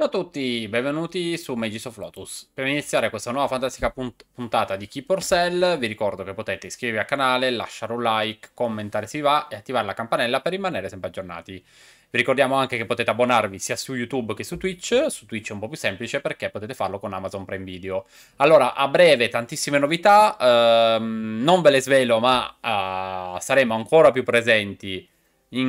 Ciao a tutti, benvenuti su Magis of Lotus. Prima iniziare questa nuova fantastica punt puntata di Keep or Sell, vi ricordo che potete iscrivervi al canale, lasciare un like, commentare se vi va e attivare la campanella per rimanere sempre aggiornati. Vi ricordiamo anche che potete abbonarvi sia su YouTube che su Twitch, su Twitch è un po' più semplice perché potete farlo con Amazon Prime Video. Allora, a breve tantissime novità, ehm, non ve le svelo ma eh, saremo ancora più presenti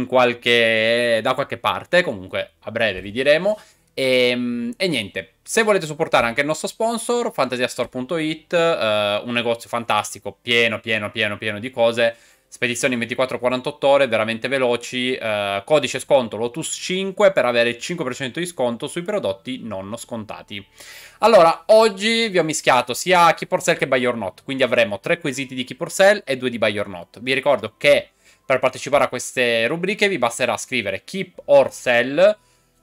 qualche... da qualche parte, comunque a breve vi diremo. E, ehm, e, niente, se volete supportare anche il nostro sponsor, fantasiastore.it, eh, un negozio fantastico, pieno, pieno, pieno, pieno di cose, spedizioni 24-48 ore, veramente veloci, eh, codice sconto LOTUS5 per avere il 5% di sconto sui prodotti non scontati. Allora, oggi vi ho mischiato sia Keep or Sell che Buy or Not, quindi avremo tre quesiti di Keep or Sell e due di Buy or Not. Vi ricordo che per partecipare a queste rubriche vi basterà scrivere Keep or Sell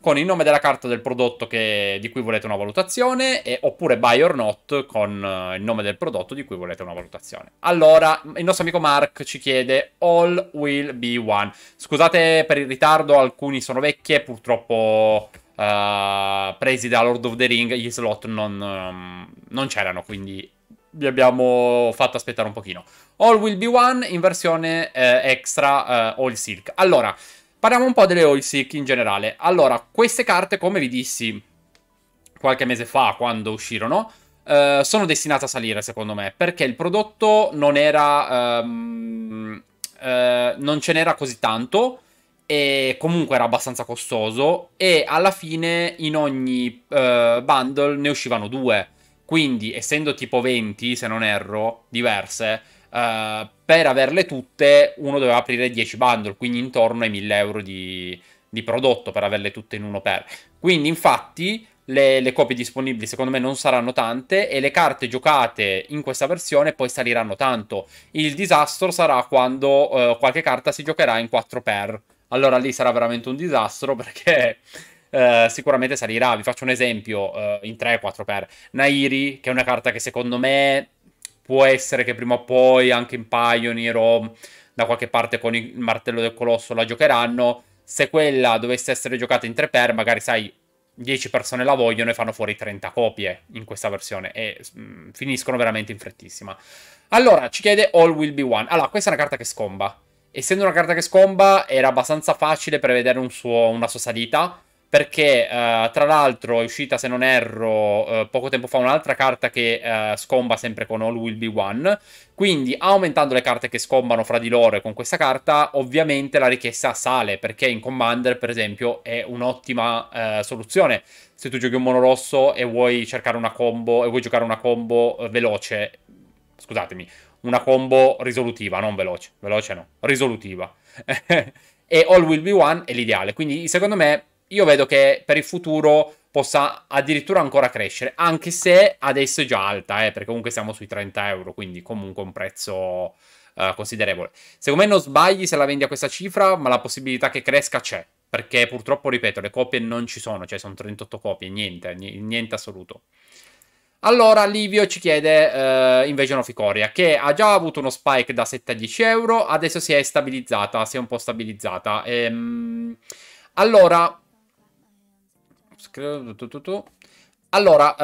con il nome della carta del prodotto che, di cui volete una valutazione e, oppure buy or not con uh, il nome del prodotto di cui volete una valutazione. Allora, il nostro amico Mark ci chiede all will be one. Scusate per il ritardo, alcuni sono vecchie, purtroppo uh, presi da Lord of the Ring gli slot non, um, non c'erano, quindi vi abbiamo fatto aspettare un pochino. All Will Be One in versione eh, extra eh, All Silk. Allora, Parliamo un po' delle Oilseek in generale. Allora, queste carte, come vi dissi qualche mese fa quando uscirono, eh, sono destinate a salire secondo me, perché il prodotto non era... Ehm, eh, non ce n'era così tanto e comunque era abbastanza costoso e alla fine in ogni eh, bundle ne uscivano due. Quindi, essendo tipo 20, se non erro, diverse, Uh, per averle tutte uno doveva aprire 10 bundle, quindi intorno ai 1000 euro di, di prodotto per averle tutte in uno per. Quindi infatti le, le, copie disponibili secondo me non saranno tante e le carte giocate in questa versione poi saliranno tanto. Il disastro sarà quando uh, qualche carta si giocherà in 4 per. Allora lì sarà veramente un disastro perché uh, sicuramente salirà. Vi faccio un esempio uh, in 3-4 per. Nairi, che è una carta che secondo me può essere che prima o poi anche in Pioneer o da qualche parte con il martello del colosso la giocheranno. Se quella dovesse essere giocata in 3 per, magari sai, 10 persone la vogliono e fanno fuori 30 copie in questa versione e mh, mm, finiscono veramente in frettissima. Allora, ci chiede All Will Be One. Allora, questa è una carta che scomba. Essendo una carta che scomba, era abbastanza facile prevedere un suo, una sua salita perché uh, tra l'altro è uscita, se non erro, uh, poco tempo fa un'altra carta che uh, scomba sempre con All Will Be One, quindi aumentando le carte che scombano fra di loro e con questa carta, ovviamente la richiesta sale, perché in Commander, per esempio, è un'ottima soluzione. Se tu giochi un mono rosso e vuoi cercare una combo, e vuoi giocare una combo veloce, scusatemi, una combo risolutiva, non veloce, veloce no, risolutiva. e All Will Be One è l'ideale, quindi secondo me io vedo che per il futuro possa addirittura ancora crescere, anche se adesso è già alta, eh, perché comunque siamo sui 30 euro, quindi comunque un prezzo eh, considerevole. Secondo me non sbagli se la vendi a questa cifra, ma la possibilità che cresca c'è, perché purtroppo, ripeto, le copie non ci sono, cioè sono 38 copie, niente, niente assoluto. Allora Livio ci chiede eh, invece Noficoria che ha già avuto uno spike da 7 a 10 euro, adesso si è stabilizzata, si è un po' stabilizzata. Ehm, allora, allora,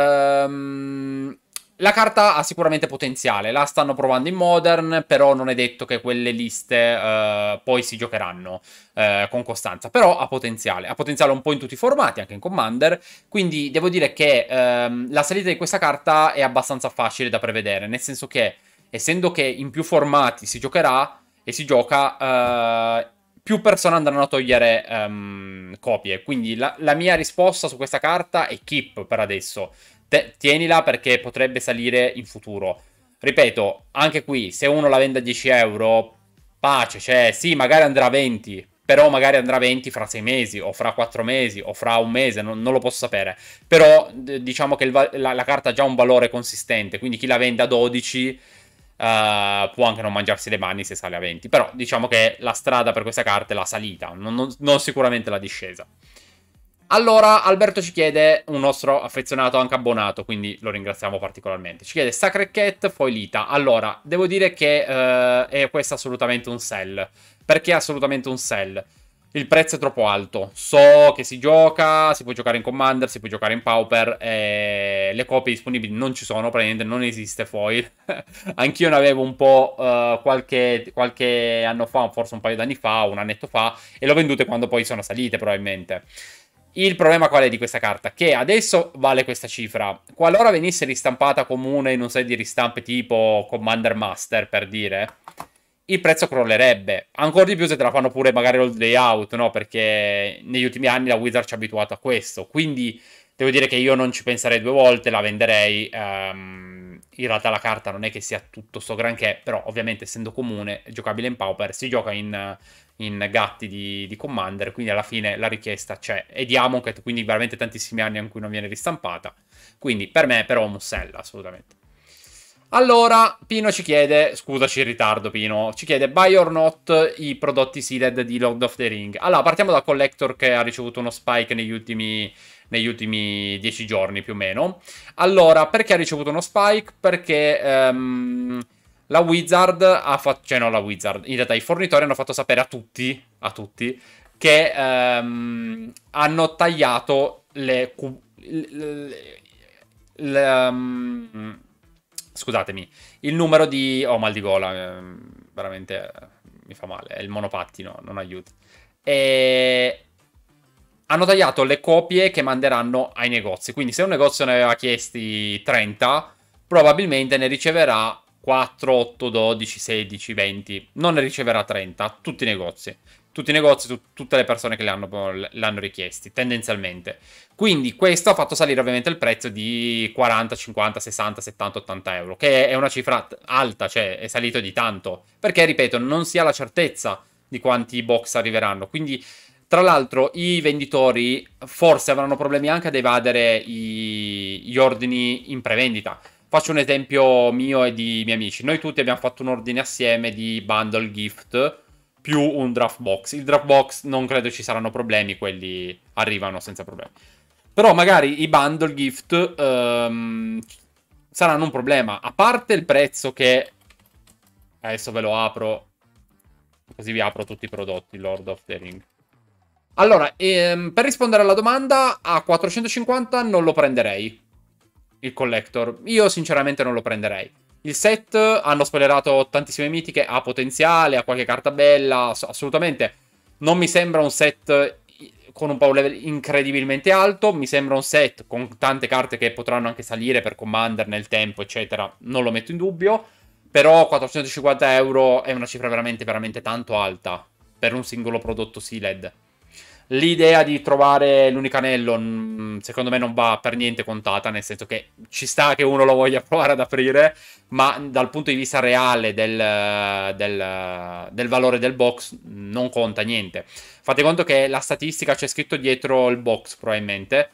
um, la carta ha sicuramente potenziale, la stanno provando in Modern, però non è detto che quelle liste uh, poi si giocheranno uh, con costanza, però ha potenziale, ha potenziale un po' in tutti i formati, anche in Commander, quindi devo dire che um, la salita di questa carta è abbastanza facile da prevedere, nel senso che essendo che in più formati si giocherà e si gioca, uh, più persone andranno a togliere um, copie. Quindi la, la, mia risposta su questa carta è keep per adesso. Te, tienila perché potrebbe salire in futuro. Ripeto, anche qui, se uno la vende a 10 euro, pace, cioè sì, magari andrà a 20, però magari andrà a 20 fra 6 mesi o fra 4 mesi o fra un mese, non, non lo posso sapere. Però diciamo che il, la, la carta ha già un valore consistente, quindi chi la vende a 12 Uh, può anche non mangiarsi le mani se sale a 20. Però diciamo che la strada per questa carta è la salita, non, non, non sicuramente la discesa. Allora, Alberto ci chiede, un nostro affezionato anche abbonato, quindi lo ringraziamo particolarmente. Ci chiede Sacred Cat, Foilita. Allora, devo dire che uh, è questo assolutamente un sell. Perché è assolutamente un sell? il prezzo è troppo alto. So che si gioca, si può giocare in Commander, si può giocare in Pauper, eh, le copie disponibili non ci sono, praticamente non esiste foil. Anch'io ne avevo un po' eh, qualche, qualche, anno fa, forse un paio d'anni fa, un annetto fa, e l'ho vendute quando poi sono salite probabilmente. Il problema qual è di questa carta? Che adesso vale questa cifra. Qualora venisse ristampata comune in un set di ristampe tipo Commander Master, per dire il prezzo crollerebbe. Ancora di più se te la fanno pure magari all layout, no? Perché negli ultimi anni la Wizard ci ha abituato a questo. Quindi devo dire che io non ci penserei due volte, la venderei. Um, in realtà la carta non è che sia tutto sto granché, però ovviamente essendo comune, giocabile in Pauper, si gioca in, in gatti di, di, Commander, quindi alla fine la richiesta c'è. E di Amonkhet, quindi veramente tantissimi anni in cui non viene ristampata. Quindi per me però è un sell, assolutamente. Allora, Pino ci chiede, scusaci il ritardo Pino, ci chiede buy or not i prodotti sealed di Lord of the Ring. Allora, partiamo da Collector che ha ricevuto uno spike negli ultimi, negli ultimi dieci giorni più o meno. Allora, perché ha ricevuto uno spike? Perché... Um, la Wizard ha fatto, cioè no la Wizard, in realtà i fornitori hanno fatto sapere a tutti, a tutti, che um, hanno tagliato le, le, le, le um, scusatemi, il numero di... Ho oh, mal di gola, ehm, veramente eh, mi fa male, è il monopattino, non aiuta. E... Hanno tagliato le copie che manderanno ai negozi, quindi se un negozio ne aveva chiesti 30, probabilmente ne riceverà 4, 8, 12, 16, 20, non ne riceverà 30, tutti i negozi. Tutti i negozi, tu, tutte le persone che l'hanno, l'hanno richiesti, tendenzialmente. Quindi questo ha fatto salire ovviamente il prezzo di 40, 50, 60, 70, 80 euro, che è una cifra alta, cioè è salito di tanto, perché, ripeto, non si ha la certezza di quanti box arriveranno. Quindi tra l'altro, i venditori forse avranno problemi anche ad evadere i, gli ordini in prevendita. Faccio un esempio mio e di miei amici. Noi tutti abbiamo fatto un ordine assieme di bundle gift più un draft box. Il draft box non credo ci saranno problemi, quelli arrivano senza problemi. Però magari i bundle gift um, saranno un problema. A parte il prezzo che... Adesso ve lo apro. Così vi apro tutti i prodotti, Lord of the Ring. Allora, ehm, per rispondere alla domanda, a 450 non lo prenderei il collector. Io sinceramente non lo prenderei. Il set hanno spoilerato tantissime mitiche, ha potenziale, ha qualche carta bella, assolutamente. Non mi sembra un set con un power level incredibilmente alto, mi sembra un set con tante carte che potranno anche salire per Commander nel tempo, eccetera, non lo metto in dubbio, però 450 euro è una cifra veramente, veramente tanto alta per un singolo prodotto SILED. L'idea di trovare l'unico anello mm, secondo me non va per niente contata, nel senso che ci sta che uno lo voglia provare ad aprire, ma dal punto di vista reale del, del, del valore del box non conta niente. Fate conto che la statistica c'è scritto dietro il box probabilmente,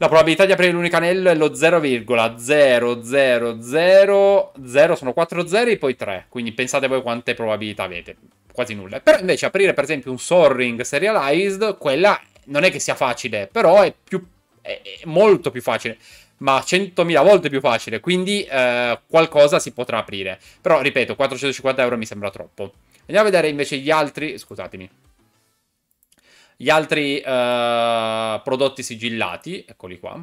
la probabilità di aprire l'unico anello è lo 0,00000, sono 4 zeri e poi 3, quindi pensate voi quante probabilità avete, quasi nulla. Però invece aprire per esempio un Soaring Serialized, quella non è che sia facile, però è, più, è, è molto più facile ma 100.000 volte più facile, quindi eh, qualcosa si potrà aprire. Però, ripeto, 450 euro mi sembra troppo. Andiamo a vedere invece gli altri, scusatemi, gli altri eh, prodotti sigillati, eccoli qua.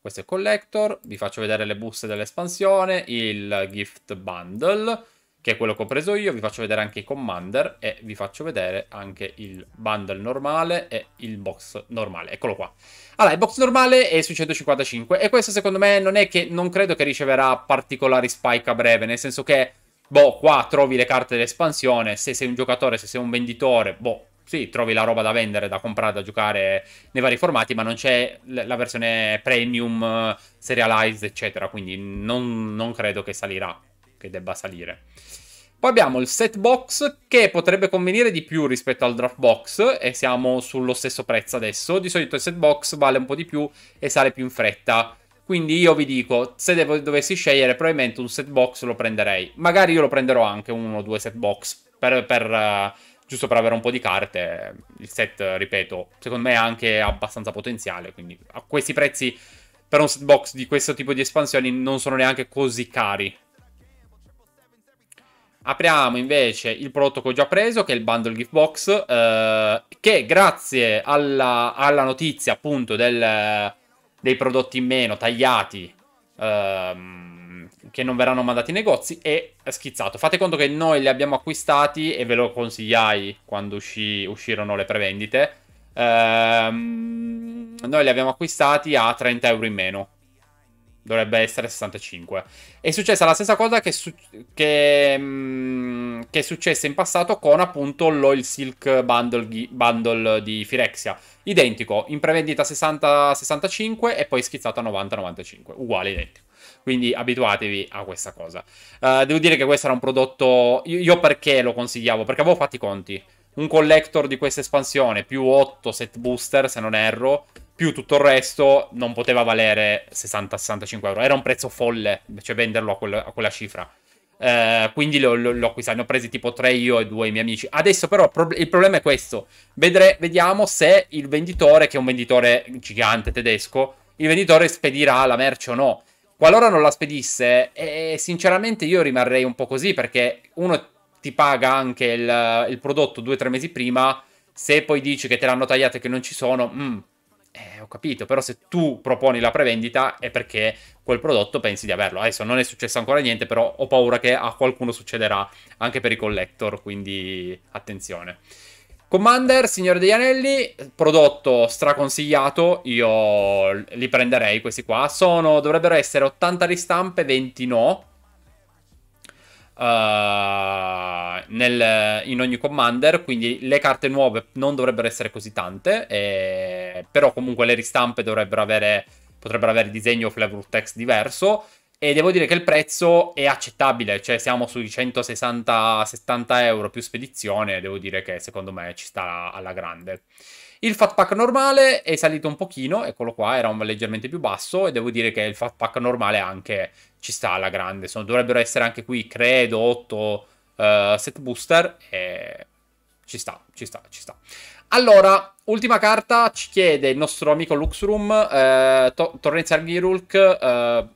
Questo è Collector, vi faccio vedere le buste dell'espansione, il Gift Bundle, che è quello che ho preso io, vi faccio vedere anche i commander e vi faccio vedere anche il bundle normale e il box normale, eccolo qua. Allora, il box normale è sui 155 e questo secondo me non è che, non credo che riceverà particolari spike a breve, nel senso che, boh, qua trovi le carte dell'espansione, se sei un giocatore, se sei un venditore, boh, sì, trovi la roba da vendere, da comprare, da giocare nei vari formati, ma non c'è la versione premium, eh, serialized, eccetera, quindi non, non credo che salirà che debba salire. Poi abbiamo il set box che potrebbe convenire di più rispetto al draft box e siamo sullo stesso prezzo adesso. Di solito il set box vale un po' di più e sale più in fretta. Quindi io vi dico, se devo, dovessi scegliere probabilmente un set box lo prenderei. Magari io lo prenderò anche uno o due set box per, per, uh, giusto per avere un po' di carte. Il set, ripeto, secondo me ha anche abbastanza potenziale, quindi a questi prezzi per un set box di questo tipo di espansioni non sono neanche così cari Apriamo invece il prodotto che ho già preso, che è il bundle gift box, eh, che grazie alla, alla notizia appunto del, dei prodotti in meno tagliati ehm, che non verranno mandati ai negozi è schizzato. Fate conto che noi li abbiamo acquistati e ve lo consigliai quando uscì, uscirono le prevendite. Ehm, noi li abbiamo acquistati a 30 euro in meno dovrebbe essere 65. È successa la stessa cosa che, su- che, mm, che è successa in passato con appunto l'Oil Silk Bundle, ghi- bundle di Firexia. Identico, in prevendita 60-65 e poi schizzato a 90-95. Uguale, identico. Quindi abituatevi a questa cosa. Uh, devo dire che questo era un prodotto... Io, io perché lo consigliavo? Perché avevo fatto i conti. Un collector di questa espansione più 8 set booster, se non erro, più tutto il resto non poteva valere 60-65 euro. Era un prezzo folle, cioè venderlo a, quel, a quella cifra. Eh, quindi l'ho, l'ho acquistato, ne ho presi tipo tre io e due i miei amici. Adesso però pro- il problema è questo. Vedre- vediamo se il venditore, che è un venditore gigante tedesco, il venditore spedirà la merce o no. Qualora non la spedisse, eh, sinceramente io rimarrei un po' così perché uno ti paga anche il, il prodotto o tre mesi prima. Se poi dici che te l'hanno tagliato e che non ci sono, mm, eh, ho capito, però se tu proponi la prevendita è perché quel prodotto pensi di averlo. Adesso non è successo ancora niente, però ho paura che a qualcuno succederà anche per i collector, quindi attenzione. Commander, Signore degli Anelli, prodotto straconsigliato, io li prenderei questi qua. Sono, dovrebbero essere 80 ristampe, 20 no. Uh, nel, in ogni Commander, quindi le carte nuove non dovrebbero essere così tante. E eh, eh, però comunque le ristampe dovrebbero avere, potrebbero avere disegno o flavor text diverso. E devo dire che il prezzo è accettabile, cioè siamo sui 160-70 euro più spedizione, devo dire che secondo me ci sta alla grande. Il fat pack normale è salito un pochino, eccolo qua, era un leggermente più basso e devo dire che il fat pack normale anche ci sta alla grande, Sono, dovrebbero essere anche qui, credo, 8 uh, eh, set booster e ci sta, ci sta, ci sta. Allora, ultima carta ci chiede il nostro amico Luxroom, eh, to- Torrenzial Girulk, eh,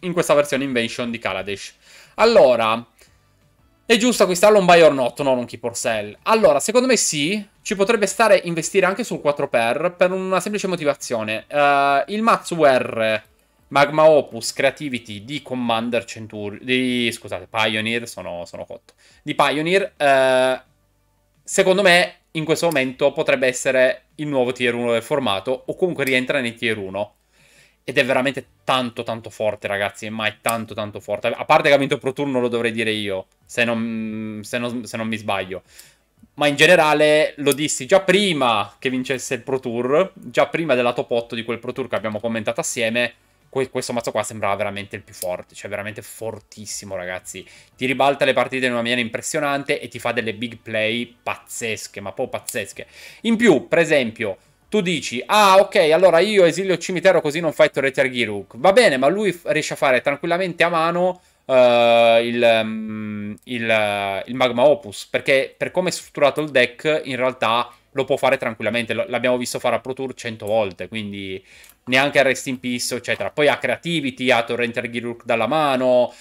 in questa versione Invention di Kaladesh. Allora, è giusto acquistarlo un buy or not, non un keep or sell? Allora, secondo me sì, ci potrebbe stare investire anche sul 4 per per una semplice motivazione. Uh, il Matsu R Magma Opus Creativity di Commander Centurion, di, scusate, Pioneer, sono, sono cotto, di Pioneer, uh, secondo me in questo momento potrebbe essere il nuovo tier 1 del formato o comunque rientra nei tier 1. Ed è veramente tanto tanto forte ragazzi, è mai tanto tanto forte. A parte che ha vinto Pro Tour non lo dovrei dire io, se non, se non, se non mi sbaglio. Ma in generale lo dissi già prima che vincesse il Pro Tour, già prima della top 8 di quel Pro Tour che abbiamo commentato assieme questo mazzo qua sembrava veramente il più forte, cioè veramente fortissimo ragazzi. Ti ribalta le partite in una maniera impressionante e ti fa delle big play pazzesche, ma proprio pazzesche. In più, per esempio, tu dici, ah ok, allora io esilio cimitero così non fai Torrete Arghiruk. Va bene, ma lui riesce a fare tranquillamente a mano Uh, il, um, il, uh, il, Magma Opus, perché per come è strutturato il deck, in realtà lo può fare tranquillamente. L'abbiamo visto fare a Pro Tour 100 volte, quindi neanche a Rest in Peace, eccetera. Poi ha Creativity, ha Torrent Giruk dalla mano,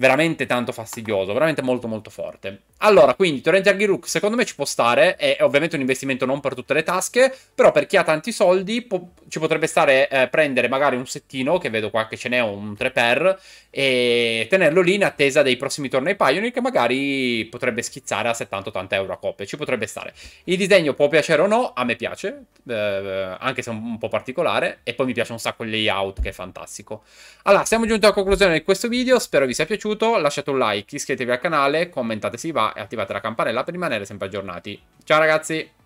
veramente tanto fastidioso, veramente molto molto forte. Allora, quindi Torrent Arghi secondo me ci può stare, è, ovviamente un investimento non per tutte le tasche, però per chi ha tanti soldi po- ci potrebbe stare eh, prendere magari un settino, che vedo qua che ce n'è un 3 per, e tenerlo lì in attesa dei prossimi tornei Pioneer che magari potrebbe schizzare a 70-80 euro a coppia, ci potrebbe stare. Il disegno può piacere o no, a me piace, eh, anche se è un po' particolare, e poi mi piace un sacco il layout che è fantastico. Allora, siamo giunti alla conclusione di questo video, spero vi sia piaciuto piaciuto lasciate un like, iscrivetevi al canale, commentate se vi va e attivate la campanella per rimanere sempre aggiornati. Ciao ragazzi!